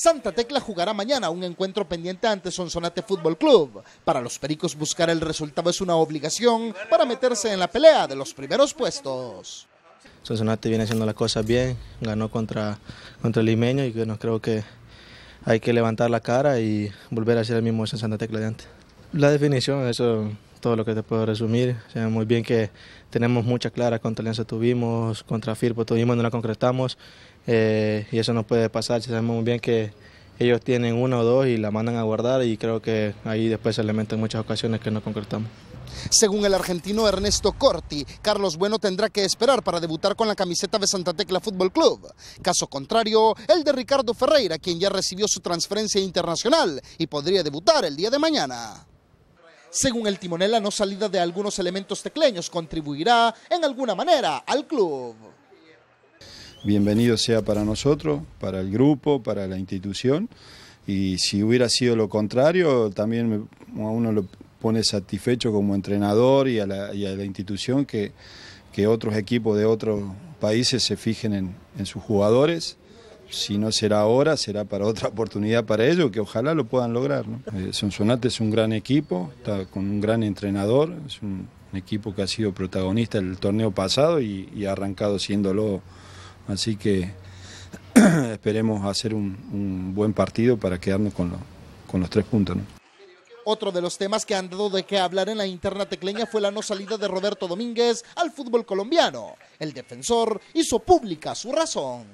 Santa Tecla jugará mañana un encuentro pendiente ante Sonsonate Fútbol Club. Para los Pericos buscar el resultado es una obligación para meterse en la pelea de los primeros puestos. Sonsonate viene haciendo las cosas bien, ganó contra, contra el limeño y creo que hay que levantar la cara y volver a ser el mismo Santa Tecla de antes. La definición, eso todo lo que te puedo resumir. O sea, muy bien que tenemos muchas clara contra Alianza tuvimos, contra Firpo tuvimos, no la concretamos eh, y eso no puede pasar. Sabemos muy bien que ellos tienen uno o dos y la mandan a guardar y creo que ahí después se le en muchas ocasiones que no concretamos. Según el argentino Ernesto Corti, Carlos Bueno tendrá que esperar para debutar con la camiseta de Santa Tecla Fútbol Club. Caso contrario, el de Ricardo Ferreira, quien ya recibió su transferencia internacional y podría debutar el día de mañana. Según el timonel, la no salida de algunos elementos tecleños contribuirá en alguna manera al club. Bienvenido sea para nosotros, para el grupo, para la institución. Y si hubiera sido lo contrario, también a uno lo pone satisfecho como entrenador y a la, institución que, otros equipos de otros países se fijen en sus jugadores si no será ahora, será para otra oportunidad para ellos, que ojalá lo puedan lograr. Eh, Sonsonate es un gran equipo, está con un gran entrenador, es un, equipo que ha sido protagonista el torneo pasado y, ha arrancado siéndolo. Así que esperemos hacer un, buen partido para quedarnos con, los tres puntos. Otro de los temas que han dado de qué hablar en la interna tecleña fue la no salida de Roberto Domínguez al fútbol colombiano. El defensor hizo pública su razón.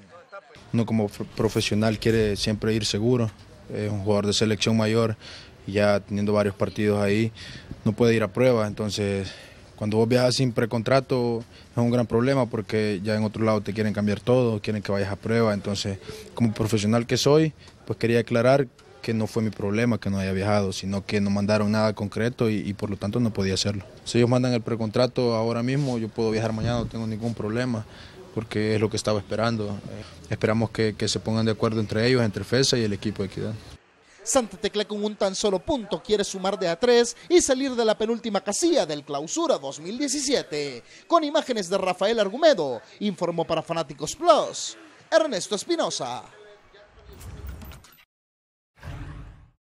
Uno como profesional quiere siempre ir seguro, es un jugador de selección mayor, ya teniendo varios partidos ahí, no puede ir a prueba, entonces cuando vos viajas sin precontrato es un gran problema porque ya en otro lado te quieren cambiar todo, quieren que vayas a prueba, entonces como profesional que soy, pues quería aclarar que no fue mi problema que no haya viajado, sino que no mandaron nada concreto y, por lo tanto no podía hacerlo. Si ellos mandan el precontrato ahora mismo, yo puedo viajar mañana, no tengo ningún problema porque es lo que estaba esperando. Eh, esperamos que, se pongan de acuerdo entre ellos, entre FESA y el equipo de Equidad. Santa Tecla con un tan solo punto quiere sumar de a tres y salir de la penúltima casilla del Clausura 2017. Con imágenes de Rafael Argumedo, informó para Fanáticos Plus, Ernesto Espinosa.